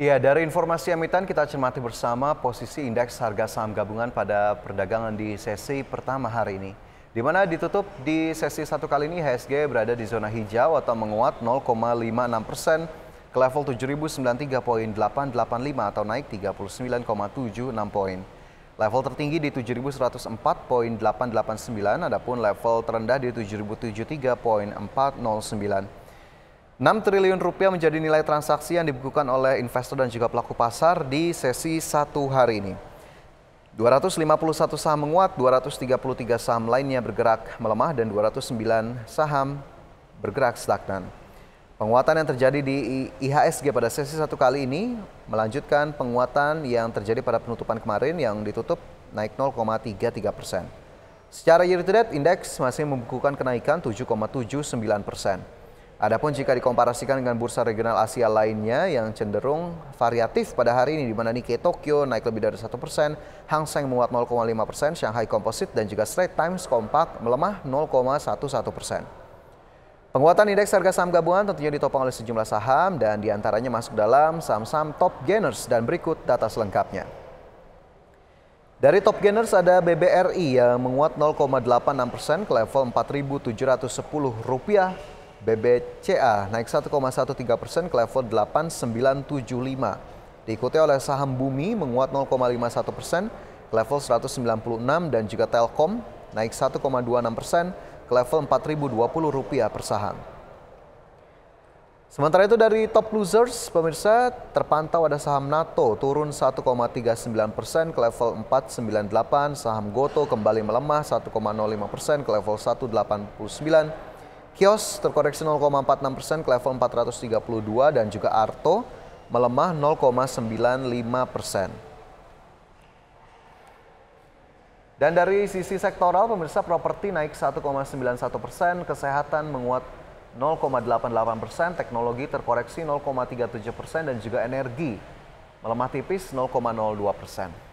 Ya, dari informasi emiten kita cermati bersama posisi indeks harga saham gabungan pada perdagangan di sesi pertama hari ini. Di mana ditutup di sesi satu kali ini HSG berada di zona hijau atau menguat 0,56 persen ke level 7.093.885 atau naik 39,76 poin. Level tertinggi di 7.104.889, adapun level terendah di 7.073.409. 6 triliun rupiah menjadi nilai transaksi yang dibukukan oleh investor dan juga pelaku pasar di sesi satu hari ini. 251 saham menguat, 233 saham lainnya bergerak melemah dan 209 saham bergerak stagnan. Penguatan yang terjadi di IHSG pada sesi satu kali ini melanjutkan penguatan yang terjadi pada penutupan kemarin yang ditutup naik 0,33 persen. Secara year to date, indeks masih membukukan kenaikan 7,79 persen. Adapun jika dikomparasikan dengan bursa regional Asia lainnya yang cenderung variatif pada hari ini di mana Nikkei Tokyo naik lebih dari 1%, Hang Seng menguat 0,5%, Shanghai Composite dan juga Straits Times kompak melemah 0,11%. Penguatan indeks harga saham gabungan tentunya ditopang oleh sejumlah saham dan diantaranya masuk dalam saham-saham top gainers dan berikut data selengkapnya. Dari top gainers ada BBRI yang menguat 0,86 persen ke level rp rupiah. BBCA naik 1,13 persen ke level 8975. Diikuti oleh saham Bumi menguat 0,51 persen ke level 196 dan juga Telkom naik 1,26 persen ke level 4.020 rupiah per saham. Sementara itu dari top losers, pemirsa terpantau ada saham NATO turun 1,39 persen ke level 498, saham Goto kembali melemah 1,05 persen ke level 189, Kios terkoreksi 0,46 persen ke level 432 dan juga Arto melemah 0,95 persen. Dan dari sisi sektoral, pemirsa properti naik 1,91 persen, kesehatan menguat 0,88 persen, teknologi terkoreksi 0,37 persen, dan juga energi melemah tipis 0,02 persen.